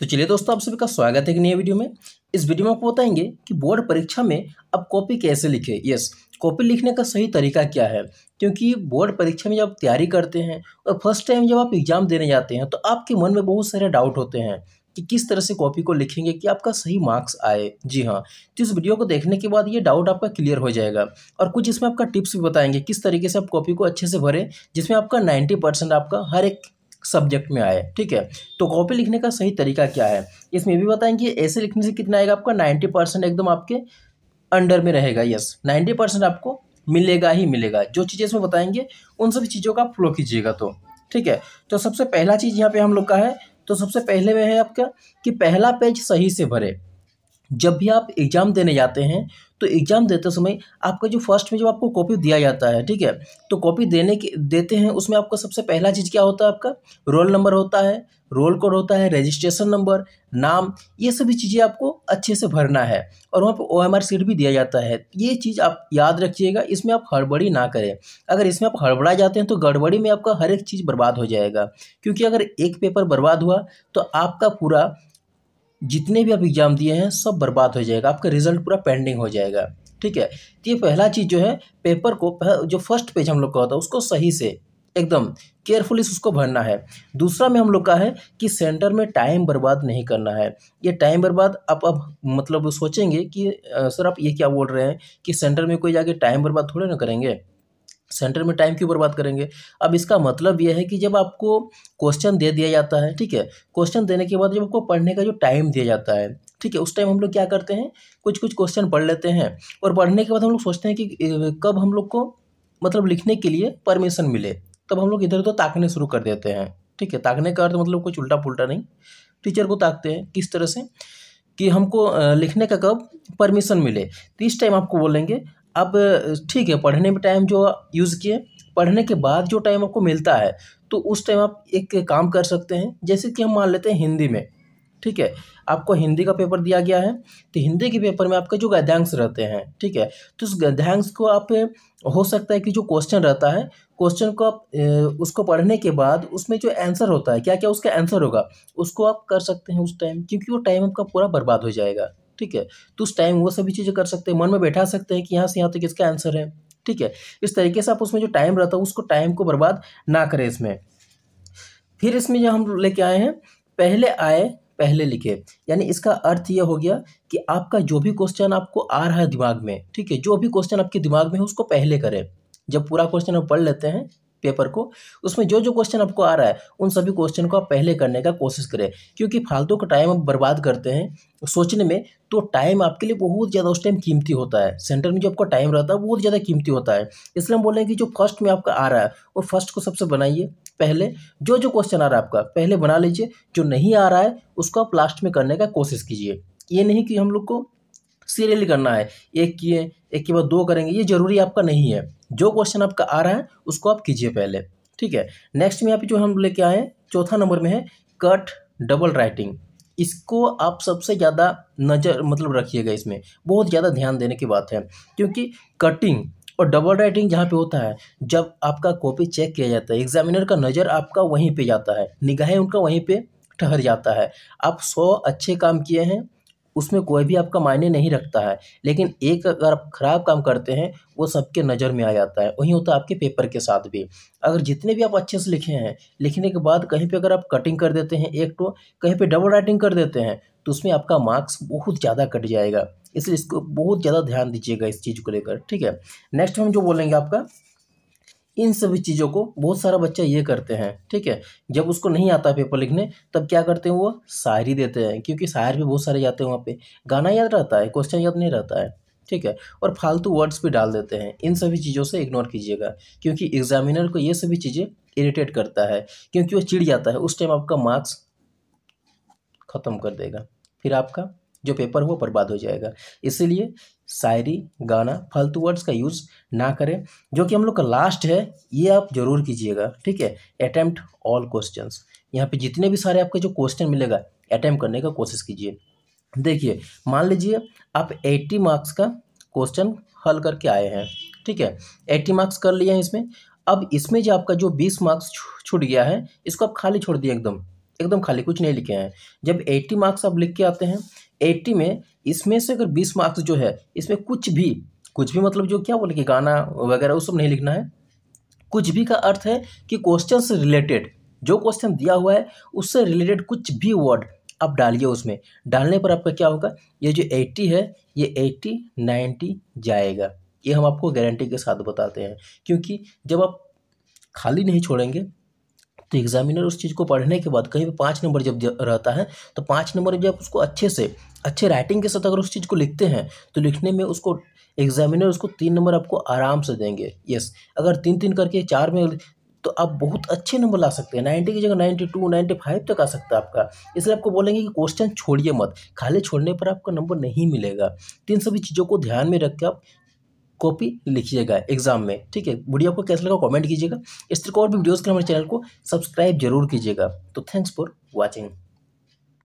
तो चलिए दोस्तों आप सभी का स्वागत है एक नए वीडियो में इस वीडियो में आपको बताएंगे कि बोर्ड परीक्षा में आप कॉपी कैसे लिखें यस कॉपी लिखने का सही तरीका क्या है क्योंकि बोर्ड परीक्षा में जब आप तैयारी करते हैं और फर्स्ट टाइम जब आप एग्ज़ाम देने जाते हैं तो आपके मन में बहुत सारे डाउट होते हैं कि किस तरह से कॉपी को लिखेंगे कि आपका सही मार्क्स आए जी हाँ तो इस वीडियो को देखने के बाद ये डाउट आपका क्लियर हो जाएगा और कुछ इसमें आपका टिप्स भी बताएंगे किस तरीके से आप कॉपी को अच्छे से भरें जिसमें आपका नाइन्टी परसेंट आपका हर एक सब्जेक्ट में आए ठीक है तो कॉपी लिखने का सही तरीका क्या है इसमें भी बताएंगे ऐसे लिखने से कितना आएगा आपका नाइन्टी परसेंट एकदम आपके अंडर में रहेगा यस नाइन्टी परसेंट आपको मिलेगा ही मिलेगा जो चीज़ें इसमें बताएंगे उन सभी चीज़ों का फ्लो कीजिएगा तो ठीक है तो सबसे पहला चीज़ यहाँ पर हम लोग का है तो सबसे पहले में है आपका कि पहला पेज सही से भरे जब भी आप एग्ज़ाम देने जाते हैं तो एग्ज़ाम देते समय आपका जो फर्स्ट में जब आपको कॉपी दिया जाता है ठीक है तो कॉपी देने के देते हैं उसमें आपका सबसे पहला चीज़ क्या होता है आपका रोल नंबर होता है रोल कोड होता है रजिस्ट्रेशन नंबर नाम ये सभी चीज़ें आपको अच्छे से भरना है और वहाँ पर ओ एम आर सीट भी दिया जाता है ये चीज़ आप याद रखिएगा इसमें आप हड़बड़ी ना करें अगर इसमें आप हड़बड़ा जाते हैं तो गड़बड़ी में आपका हर एक चीज़ बर्बाद हो जाएगा क्योंकि अगर एक पेपर बर्बाद हुआ तो आपका पूरा जितने भी आप एग्ज़ाम दिए हैं सब बर्बाद हो जाएगा आपका रिजल्ट पूरा पेंडिंग हो जाएगा ठीक है तो ये पहला चीज़ जो है पेपर को जो फर्स्ट पेज हम लोग का होता है उसको सही से एकदम केयरफुली उसको भरना है दूसरा में हम लोग का है कि सेंटर में टाइम बर्बाद नहीं करना है ये टाइम बर्बाद आप अब मतलब सोचेंगे कि सर आप ये क्या बोल रहे हैं कि सेंटर में कोई जाके टाइम बर्बाद थोड़े ना करेंगे सेंटर में टाइम के ऊपर बात करेंगे अब इसका मतलब यह है कि जब आपको क्वेश्चन दे दिया जाता है ठीक है क्वेश्चन देने के बाद जब आपको पढ़ने का जो टाइम दिया जाता है ठीक है उस टाइम हम लोग क्या करते हैं कुछ कुछ क्वेश्चन पढ़ लेते हैं और पढ़ने के बाद हम लोग सोचते हैं कि कब हम लोग को मतलब लिखने के लिए परमिशन मिले तब हम लोग इधर उधर ताकने शुरू कर देते हैं ठीक है ताकने का अर्थ मतलब कुछ उल्टा पुल्टा नहीं टीचर को ताकते हैं किस तरह से कि हमको लिखने का कब परमिशन मिले तो इस टाइम आपको बोलेंगे अब ठीक है पढ़ने में टाइम जो यूज़ किए पढ़ने के बाद जो टाइम आपको मिलता है तो उस टाइम आप एक काम कर सकते हैं जैसे कि हम मान लेते हैं हिंदी में ठीक है आपको हिंदी का पेपर दिया गया है तो हिंदी के पेपर में आपके जो गद्यांश रहते हैं ठीक है तो उस गद्यांश को आप हो सकता है कि जो क्वेश्चन रहता है क्वेश्चन को आप उसको पढ़ने के बाद उसमें जो आंसर होता है क्या क्या उसका आंसर होगा उसको आप कर सकते हैं उस टाइम क्योंकि वो टाइम आपका पूरा बर्बाद हो जाएगा ठीक है तो उस टाइम वो सभी चीज़ें कर सकते हैं मन में बैठा सकते हैं कि यहाँ से यहाँ तक इसका आंसर है ठीक है इस तरीके से आप उसमें जो टाइम रहता है उसको टाइम को बर्बाद ना करें इसमें फिर इसमें जो हम लेके आए हैं पहले आए पहले लिखे यानी इसका अर्थ यह हो गया कि आपका जो भी क्वेश्चन आपको आ रहा है दिमाग में ठीक है जो भी क्वेश्चन आपके दिमाग में है उसको पहले करें जब पूरा क्वेश्चन हम पढ़ लेते हैं पेपर को उसमें जो जो क्वेश्चन आपको आ रहा है उन सभी क्वेश्चन को आप पहले करने का कोशिश करें क्योंकि फालतू का टाइम आप बर्बाद करते हैं सोचने में तो टाइम आपके लिए बहुत ज़्यादा उस टाइम कीमती होता है सेंटर में जो आपका टाइम रहता है बहुत ज़्यादा कीमती होता है इसलिए हम बोल रहे हैं कि जो फर्स्ट में आपका आ रहा है वो फर्स्ट को सबसे बनाइए पहले जो जो क्वेश्चन आ रहा है आपका पहले बना लीजिए जो नहीं आ रहा है उसको आप लास्ट में करने का कोशिश कीजिए ये नहीं कि हम लोग को सीरियली करना है एक किए एक के बाद दो करेंगे ये जरूरी आपका नहीं है जो क्वेश्चन आपका आ रहा है उसको आप कीजिए पहले ठीक है नेक्स्ट में यहाँ पे जो हम लेके आए चौथा नंबर में है कट डबल राइटिंग इसको आप सबसे ज़्यादा नज़र मतलब रखिएगा इसमें बहुत ज़्यादा ध्यान देने की बात है क्योंकि कटिंग और डबल राइटिंग जहाँ पे होता है जब आपका कॉपी चेक किया जाता है एग्जामिनर का नज़र आपका वहीं पे जाता है निगाहें उनका वहीं पे ठहर जाता है आप सौ अच्छे काम किए हैं उसमें कोई भी आपका मायने नहीं रखता है लेकिन एक अगर आप ख़राब काम करते हैं वो सबके नज़र में आ जाता है वहीं होता है आपके पेपर के साथ भी अगर जितने भी आप अच्छे से लिखे हैं लिखने के बाद कहीं पे अगर आप कटिंग कर देते हैं एक टो कहीं पे डबल राइटिंग कर देते हैं तो उसमें आपका मार्क्स बहुत ज़्यादा कट जाएगा इसलिए इसको बहुत ज़्यादा ध्यान दीजिएगा इस चीज़ को लेकर ठीक है नेक्स्ट हम जो बोलेंगे आपका इन सभी चीज़ों को बहुत सारा बच्चा ये करते हैं ठीक है जब उसको नहीं आता पेपर लिखने तब क्या करते हैं वो शायरी देते हैं क्योंकि शायर भी बहुत सारे जाते हैं वहाँ पे गाना याद रहता है क्वेश्चन याद नहीं रहता है ठीक है और फालतू वर्ड्स भी डाल देते हैं इन सभी चीज़ों से इग्नोर कीजिएगा क्योंकि एग्जामिनर को ये सभी चीज़ें इरीटेट करता है क्योंकि वो चिड़ जाता है उस टाइम आपका मार्क्स ख़त्म कर देगा फिर आपका जो पेपर वो बर्बाद हो जाएगा इसीलिए शायरी गाना फालतू वर्ड्स का यूज़ ना करें जो कि हम लोग का लास्ट है ये आप जरूर कीजिएगा ठीक है अटैम्प्ट ऑल क्वेश्चन यहाँ पे जितने भी सारे आपके जो क्वेश्चन मिलेगा अटैम्प्ट करने का कोशिश कीजिए देखिए मान लीजिए आप एट्टी मार्क्स का क्वेश्चन हल करके आए हैं ठीक है एट्टी मार्क्स कर लिए हैं इसमें अब इसमें जो आपका जो बीस मार्क्स छूट गया है इसको आप खाली छोड़ दिए एकदम एकदम खाली कुछ नहीं लिखे हैं जब एट्टी मार्क्स आप लिख के आते हैं एट्टी में इसमें से अगर बीस मार्क्स जो है इसमें कुछ भी कुछ भी मतलब जो क्या बोले कि गाना वगैरह वो सब नहीं लिखना है कुछ भी का अर्थ है कि क्वेश्चन से रिलेटेड जो क्वेश्चन दिया हुआ है उससे रिलेटेड कुछ भी वर्ड आप डालिए उसमें डालने पर आपका क्या होगा ये जो एट्टी है ये एट्टी नाइन्टी जाएगा ये हम आपको गारंटी के साथ बताते हैं क्योंकि जब आप खाली नहीं छोड़ेंगे तो एग्जामिनर उस चीज़ को पढ़ने के बाद कहीं पर पाँच नंबर जब रहता है तो पाँच नंबर जब उसको अच्छे से अच्छे राइटिंग के साथ अगर उस चीज़ को लिखते हैं तो लिखने में उसको एग्जामिनर उसको तीन नंबर आपको आराम से देंगे यस अगर तीन तीन करके चार में तो आप बहुत अच्छे नंबर ला सकते हैं नाइन्टी की जगह नाइन्टी टू नाइन्टी फाइव तक आ सकता है आपका इसलिए आपको बोलेंगे कि क्वेश्चन छोड़िए मत खाली छोड़ने पर आपका नंबर नहीं मिलेगा तीन सभी चीज़ों को ध्यान में रख के आप कॉपी लिखिएगा एग्जाम में ठीक है वीडियो आपको कैसा लगा कमेंट कीजिएगा इस तरह और भी वीडियोस के लिए हमारे चैनल को सब्सक्राइब जरूर कीजिएगा तो थैंक्स फॉर वॉचिंग